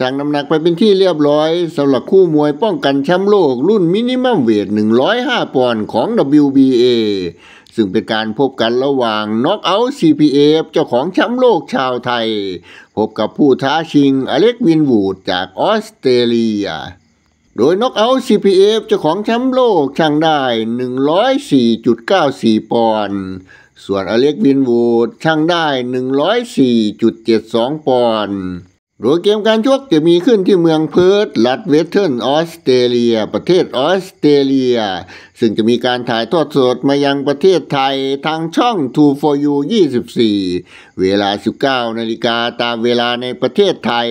จั่งน้ำหนักไปเป็นที่เรียบร้อย สำหรับคู่มวยป้องกันแชมป์โลกรุ่นมินิมัมเวท 105 ปอนด์ของ WBA ซึ่งเป็นการพบกันระหว่างน็อกเอาท์ CPF เจ้าของแชมป์โลกชาวไทย พบกับผู้ท้าชิงอเล็กวินวูดจากออสเตรเลีย โดยน็อกเอาท์ CPF เจ้าของแชมป์โลกชั่งได้ 104.94 ปอนด์ส่วนอเล็กวินวูดชั่งได้ 104.72ปอนด์โดยเกมการชกจะมีขึ้นที่เมืองเพิร์ธรัฐเวสเทิร์นออสเตรเลีย ประเทศออสเตรเลีย ซึ่งจะมีการถ่ายทอดสด มายังประเทศไทย ทางช่อง t 2 for you 24 เวลา 19นาฬิกาตามเวลาในประเทศไทย